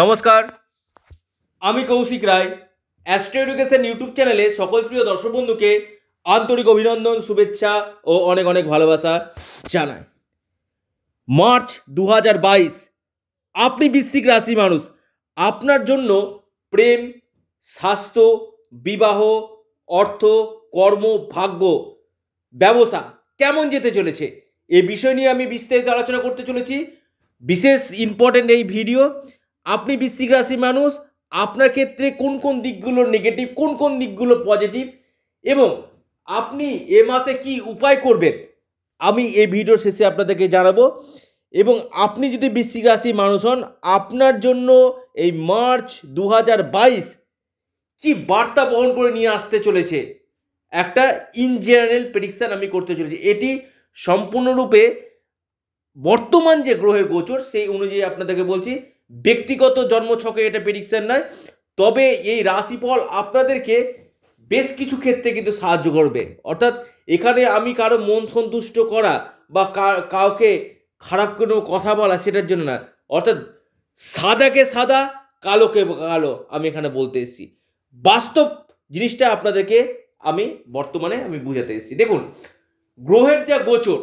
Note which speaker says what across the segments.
Speaker 1: নমস্কার আমি Koushik Roy astro education YouTube চ্যানেলে সকল প্রিয় দর্শক বন্ধুকে আন্তরিক অভিনন্দন শুভেচ্ছা ও অনেক অনেক ভালোবাসা জানাই মার্চ দু আপনি বৃশ্চিক রাশি মানুষ আপনার জন্য প্রেম স্বাস্থ্য বিবাহ অর্থ কর্ম ভাগ্য ব্যবসা কেমন যেতে চলেছে এ বিষয় নিয়ে আমি বিস্তারিত আলোচনা করতে চলেছি বিশেষ ইম্পর্টেন্ট এই ভিডিও আপনি বৃশ্চিক রাশি মানুষ আপনার ক্ষেত্রে কোন কোন দিকগুলো নেগেটিভ কোন কোন দিকগুলো পজিটিভ এবং আপনি এ মাসে কি উপায় করবেন আমি এই ভিডিও শেষে আপনাদেরকে জানাবো এবং আপনি যদি বৃশ্চিক রাশি মানুষ হন আপনার জন্য এই মার্চ দু কি বার্তা বহন করে নিয়ে আসতে চলেছে একটা ইন জেনারেল প্রেডিকশান আমি করতে চলেছি এটি সম্পূর্ণরূপে বর্তমান যে গ্রহের গোচর সেই অনুযায়ী আপনাদেরকে বলছি ব্যক্তিগত জন্মছকে এটা প্রেডিকশান নয় তবে এই রাশিফল আপনাদেরকে বেশ কিছু ক্ষেত্রে কিন্তু সাহায্য করবে অর্থাৎ এখানে আমি কারো মন সন্তুষ্ট করা বা কাউকে খারাপ কোনো কথা বলা সেটার জন্য না অর্থাৎ সাদাকে সাদা কালোকে কালো আমি এখানে বলতে এসেছি বাস্তব জিনিসটা আপনাদেরকে আমি বর্তমানে আমি বুঝাতে এসেছি দেখুন গ্রহের যা গোচর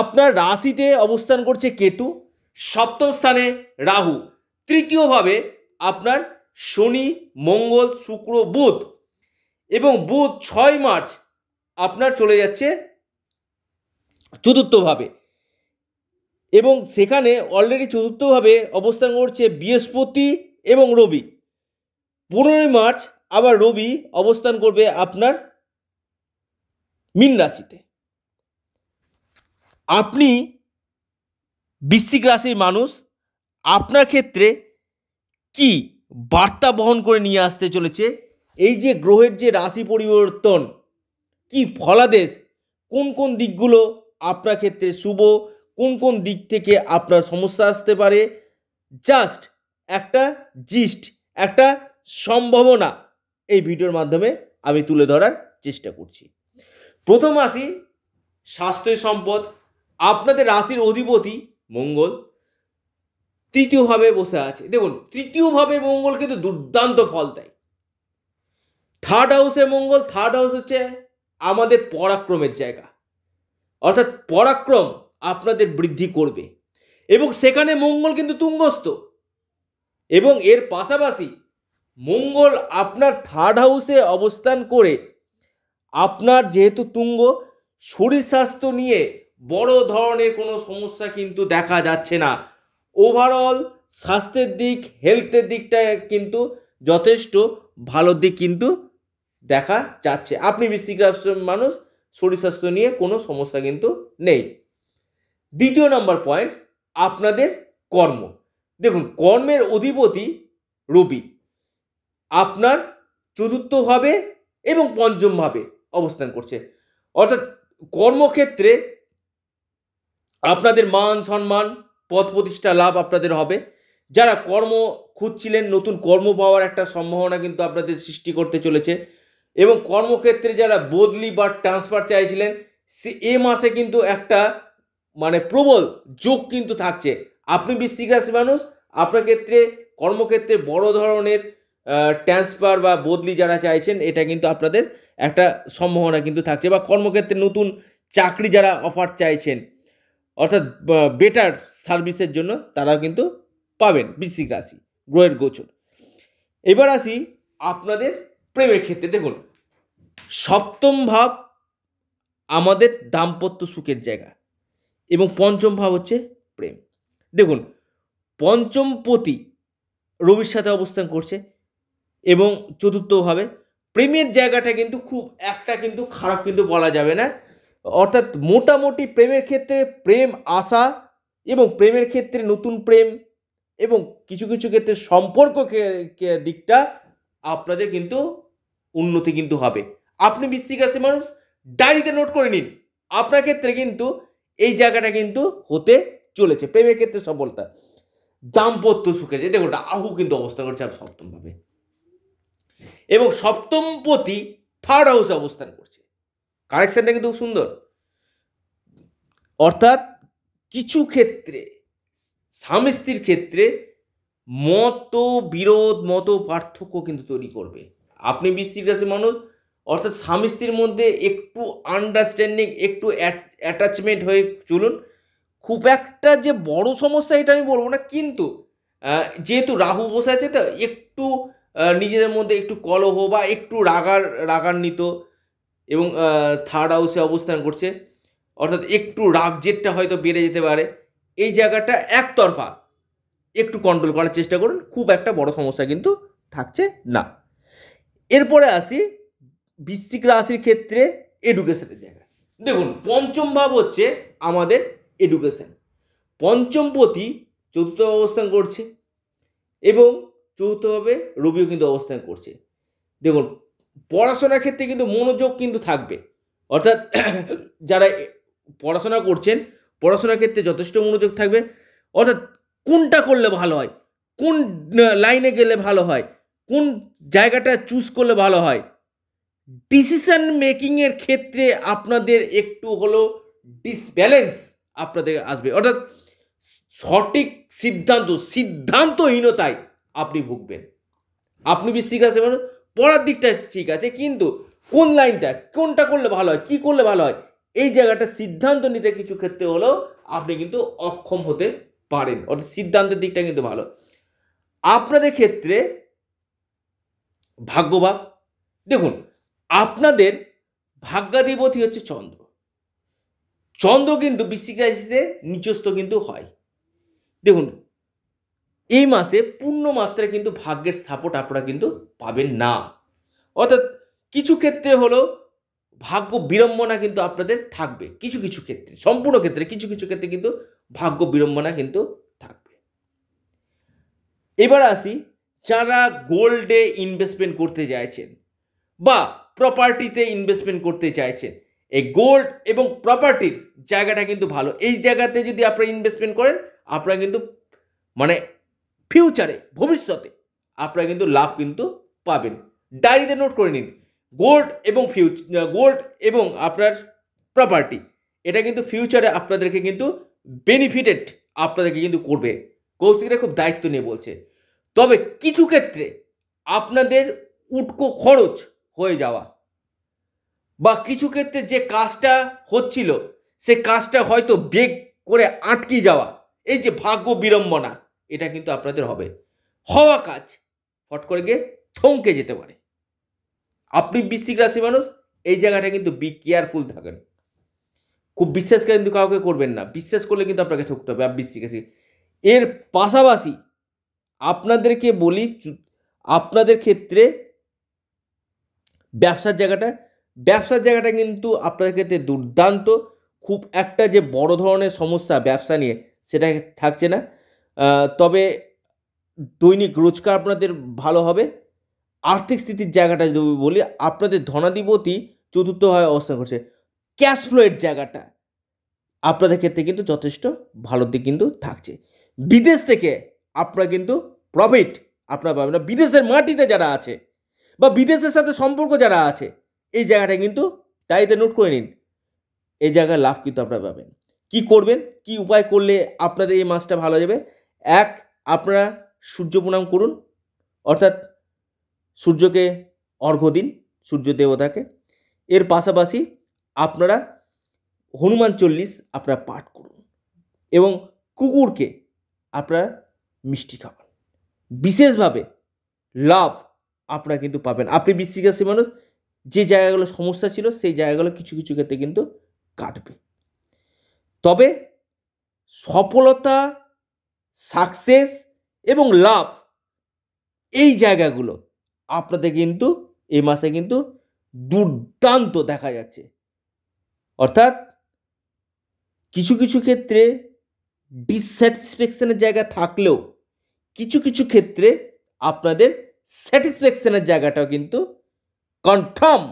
Speaker 1: আপনার রাশিতে অবস্থান করছে কেতু সপ্তম স্থানে রাহু তৃতীয়ভাবে আপনার শনি মঙ্গল শুক্র বুধ এবং বুধ ছয় মার্চ আপনার চলে যাচ্ছে চতুর্থভাবে এবং সেখানে অলরেডি চতুর্থভাবে অবস্থান করছে বৃহস্পতি এবং রবি পনেরোই মার্চ আবার রবি অবস্থান করবে আপনার মীন রাশিতে আপনি বৃশ্চিক রাশির মানুষ আপনার ক্ষেত্রে কি বার্তা বহন করে নিয়ে আসতে চলেছে এই যে গ্রহের যে রাশি পরিবর্তন কি ফলাদেশ কোন কোন দিকগুলো আপনার ক্ষেত্রে শুভ কোন কোন দিক থেকে আপনার সমস্যা আসতে পারে জাস্ট একটা জিস্ট একটা সম্ভাবনা এই ভিডিওর মাধ্যমে আমি তুলে ধরার চেষ্টা করছি প্রথম আসি স্বাস্থ্য সম্পদ আপনাদের রাশির অধিপতি মঙ্গল তৃতীয়ভাবে বসে আছে দেখুন তৃতীয়ভাবে মঙ্গল কিন্তু দুর্দান্ত ফল দেয় থার্ড হাউসে মঙ্গল থার্ড হাউস হচ্ছে আমাদের পরাক্রমের জায়গা অর্থাৎ পরাক্রম আপনাদের বৃদ্ধি করবে এবং সেখানে মঙ্গল কিন্তু তুঙ্গস্থ এবং এর পাশাপাশি মঙ্গল আপনার থার্ড হাউসে অবস্থান করে আপনার যেহেতু তুঙ্গ শরীর স্বাস্থ্য নিয়ে বড় ধরনের কোনো সমস্যা কিন্তু দেখা যাচ্ছে না ওভারঅল স্বাস্থ্যের দিক হেলথের দিকটা কিন্তু যথেষ্ট ভালো দিক কিন্তু দেখা যাচ্ছে আপনি বৃষ্টিক মানুষ শরীর স্বাস্থ্য নিয়ে কোনো সমস্যা কিন্তু নেই দ্বিতীয় নম্বর পয়েন্ট আপনাদের কর্ম দেখুন কর্মের অধিপতি রবি আপনার চতুর্থভাবে এবং পঞ্চমভাবে অবস্থান করছে অর্থাৎ কর্মক্ষেত্রে আপনাদের মান সম্মান পদ প্রতিষ্ঠা লাভ আপনাদের হবে যারা কর্ম খুঁজছিলেন নতুন কর্ম পাওয়ার একটা সম্ভাবনা কিন্তু আপনাদের সৃষ্টি করতে চলেছে এবং কর্মক্ষেত্রে যারা বদলি বা ট্রান্সফার চাইছিলেন সে এ মাসে কিন্তু একটা মানে প্রবল যোগ কিন্তু থাকছে আপনি বৃষ্টিক রাশি মানুষ আপনার ক্ষেত্রে কর্মক্ষেত্রে বড় ধরনের ট্রান্সফার বা বদলি যারা চাইছেন এটা কিন্তু আপনাদের একটা সম্ভাবনা কিন্তু থাকছে বা কর্মক্ষেত্রে নতুন চাকরি যারা অফার চাইছেন অর্থাৎ বেটার সার্ভিসের জন্য তারাও কিন্তু পাবেন বৃশ্চিক রাশি গ্রহের গোচর এবার আসি আপনাদের প্রেমের ক্ষেত্রে দেখুন সপ্তম ভাব আমাদের দাম্পত্য সুখের জায়গা এবং পঞ্চম ভাব হচ্ছে প্রেম দেখুন পঞ্চম পতি রবির সাথে অবস্থান করছে এবং চতুর্থভাবে প্রেমের জায়গাটা কিন্তু খুব একটা কিন্তু খারাপ কিন্তু বলা যাবে না অর্থাৎ মোটামুটি প্রেমের ক্ষেত্রে প্রেম আশা এবং প্রেমের ক্ষেত্রে নতুন প্রেম এবং কিছু কিছু ক্ষেত্রে সম্পর্ক দিকটা আপনাদের কিন্তু উন্নতি কিন্তু হবে আপনি বৃষ্টি কাছে মানুষ ডায়েরিতে নোট করে নিন আপনার ক্ষেত্রে কিন্তু এই জায়গাটা কিন্তু হতে চলেছে প্রেমের ক্ষেত্রে সফলতা দাম্পত্য সুখে যে দেখুন রাহু কিন্তু অবস্থা করছে সপ্তমভাবে এবং সপ্তমপতি থার্ড হাউসে অবস্থান করছে কারেকশানটা কিন্তু সুন্দর অর্থাৎ কিছু ক্ষেত্রে স্বামী ক্ষেত্রে মত বিরোধ মত পার্থক্য কিন্তু তৈরি করবে আপনি বৃষ্টির কাছে মানুষ অর্থাৎ স্বামী স্ত্রীর মধ্যে একটু আন্ডারস্ট্যান্ডিং একটু অ্যাটাচমেন্ট হয়ে চলুন খুব একটা যে বড় সমস্যা এটা আমি বলবো না কিন্তু যেহেতু রাহু বসে আছে তো একটু নিজেদের মধ্যে একটু কলহ বা একটু রাগার রাগান্বিত এবং থার্ড হাউসে অবস্থান করছে অর্থাৎ একটু রাগ জেটটা হয়তো বেড়ে যেতে পারে এই জায়গাটা একতরফা একটু কন্ট্রোল করার চেষ্টা করুন খুব একটা বড় সমস্যা কিন্তু থাকছে না এরপরে আসি বৃশ্চিক রাশির ক্ষেত্রে এডুকেশনের জায়গা দেখুন পঞ্চম ভাব হচ্ছে আমাদের এডুকেশন প্রতি চতুর্থ অবস্থান করছে এবং চতুর্থভাবে রবিও কিন্তু অবস্থান করছে দেখুন পড়াশোনার ক্ষেত্রে কিন্তু মনোযোগ কিন্তু থাকবে অর্থাৎ যারা পড়াশোনা করছেন পড়াশোনার ক্ষেত্রে যথেষ্ট মনোযোগ থাকবে অর্থাৎ কোনটা করলে ভালো হয় কোন লাইনে গেলে ভালো হয় কোন জায়গাটা চুজ করলে ভালো হয় ডিসিশন মেকিংয়ের ক্ষেত্রে আপনাদের একটু হলো ডিসব্যালেন্স আপনাদের আসবে অর্থাৎ সঠিক সিদ্ধান্ত সিদ্ধান্তহীনতায় আপনি ভুগবেন আপনি বিশ্বিক রাশি মানুষ পড়ার দিকটা ঠিক আছে কিন্তু কোন লাইনটা কোনটা করলে ভালো হয় কী করলে ভালো হয় এই জায়গাটা সিদ্ধান্ত নিতে কিছু ক্ষেত্রে হলেও আপনি কিন্তু অক্ষম হতে পারেন অর্থাৎ সিদ্ধান্তের দিকটা কিন্তু ভালো আপনাদের ক্ষেত্রে ভাগ্যবাদ দেখুন আপনাদের ভাগ্যাধিপতি হচ্ছে চন্দ্র চন্দ্র কিন্তু বিশ্বিক রাশিতে নিচস্থ কিন্তু হয় দেখুন এই মাসে পূর্ণ মাত্রায় কিন্তু ভাগ্যের সাপোর্ট আপনারা কিন্তু পাবেন না অর্থাৎ কিছু ক্ষেত্রে হলো ভাগ্য বিড়ম্বনা কিন্তু আপনাদের থাকবে কিছু কিছু ক্ষেত্রে সম্পূর্ণ ক্ষেত্রে কিছু কিছু ক্ষেত্রে কিন্তু ভাগ্য বিড়ম্বনা কিন্তু থাকবে এবার আসি যারা গোল্ডে ইনভেস্টমেন্ট করতে চাইছেন বা প্রপার্টিতে ইনভেস্টমেন্ট করতে চাইছেন এই গোল্ড এবং প্রপার্টির জায়গাটা কিন্তু ভালো এই জায়গাতে যদি আপনারা ইনভেস্টমেন্ট করেন আপনারা কিন্তু মানে ফিউচারে ভবিষ্যতে আপনারা কিন্তু লাভ কিন্তু পাবেন ডায়েরিতে নোট করে নিন গোল্ড এবং ফিউচ গোল্ড এবং আপনার প্রপার্টি এটা কিন্তু ফিউচারে আপনাদেরকে কিন্তু বেনিফিটেড আপনাদেরকে কিন্তু করবে কৌশিকরা খুব দায়িত্ব নিয়ে বলছে তবে কিছু ক্ষেত্রে আপনাদের উটকো খরচ হয়ে যাওয়া বা কিছু ক্ষেত্রে যে কাজটা হচ্ছিল সে কাজটা হয়তো বেগ করে আটকে যাওয়া এই যে ভাগ্য বিড়ম্বনা এটা কিন্তু আপনাদের হবে হওয়া কাজ ফট করে গিয়ে থমকে যেতে পারে আপনি বৃশ্চিক রাশি মানুষ এই জায়গাটা কিন্তু বি কেয়ারফুল থাকেন খুব বিশ্বাস কিন্তু কাউকে করবেন না বিশ্বাস করলে কিন্তু আপনাকে ঠকতে হবে আর বৃশ্চিক রাশি এর পাশাপাশি আপনাদেরকে বলি আপনাদের ক্ষেত্রে ব্যবসার জায়গাটা ব্যবসার জায়গাটা কিন্তু আপনাদের ক্ষেত্রে দুর্দান্ত খুব একটা যে বড় ধরনের সমস্যা ব্যবসা নিয়ে সেটা থাকছে না তবে দৈনিক রোজগার আপনাদের ভালো হবে আর্থিক স্থিতির জায়গাটা যদি বলি আপনাদের ধনাধিপতি চতুর্থ হয় অবস্থান করছে ক্যাশ ফ্লোয়ের জায়গাটা আপনাদের ক্ষেত্রে কিন্তু যথেষ্ট ভালো দিক কিন্তু থাকছে বিদেশ থেকে আপনারা কিন্তু প্রফিট আপনারা পাবেন না বিদেশের মাটিতে যারা আছে বা বিদেশের সাথে সম্পর্ক যারা আছে এই জায়গাটা কিন্তু তাইতে নোট করে নিন এই জায়গায় লাভ কিন্তু আপনারা পাবেন কি করবেন কি উপায় করলে আপনাদের এই মাছটা ভালো যাবে এক আপনারা সূর্য প্রণাম করুন অর্থাৎ সূর্যকে অর্ঘ্য দিন সূর্য দেবতাকে এর পাশাপাশি আপনারা হনুমান চল্লিশ আপনারা পাঠ করুন এবং কুকুরকে আপনারা মিষ্টি খাওয়ান বিশেষভাবে লাভ আপনারা কিন্তু পাবেন আপনি বৃষ্টিকাশী মানুষ যে জায়গাগুলো সমস্যা ছিল সেই জায়গাগুলো কিছু কিছু ক্ষেত্রে কিন্তু কাটবে তবে সফলতা সাকসেস এবং লাভ এই জায়গাগুলো আপনাদের কিন্তু এই মাসে কিন্তু দুর্দান্ত দেখা যাচ্ছে অর্থাৎ কিছু কিছু ক্ষেত্রে ডিসস্যাটিসফ্যাকশানের জায়গা থাকলেও কিছু কিছু ক্ষেত্রে আপনাদের স্যাটিসফ্যাকশানের জায়গাটাও কিন্তু কনফার্ম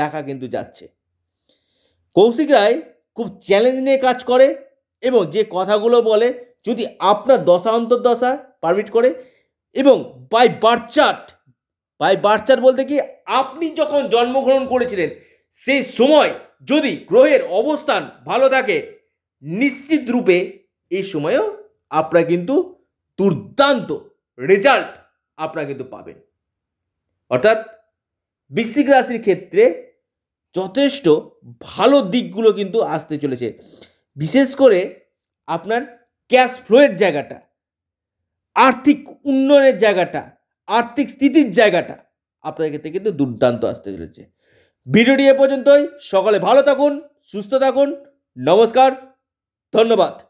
Speaker 1: দেখা কিন্তু যাচ্ছে কৌশিক রায় খুব চ্যালেঞ্জ নিয়ে কাজ করে এবং যে কথাগুলো বলে যদি আপনার দশা অন্তর্দশা পারমিট করে এবং by birth chart chart by birth chart বলতে কি আপনি যখন জন্মগ্রহণ করেছিলেন সেই সময় যদি গ্রহের অবস্থান ভালো থাকে নিশ্চিত রূপে এই সময়েও আপনারা কিন্তু দুর্দান্ত রেজাল্ট আপনারা কিন্তু পাবেন অর্থাৎ বৃশ্চিক রাশির ক্ষেত্রে যথেষ্ট ভালো দিকগুলো কিন্তু আসতে চলেছে বিশেষ করে আপনার ক্যাশ ফ্লোয়ের জায়গাটা আর্থিক উন্নয়নের জায়গাটা আর্থিক স্থিতির জায়গাটা আপনাদের ক্ষেত্রে কিন্তু দুর্দান্ত আসতে চলেছে ভিডিওটি এ পর্যন্তই সকালে ভালো থাকুন সুস্থ থাকুন নমস্কার ধন্যবাদ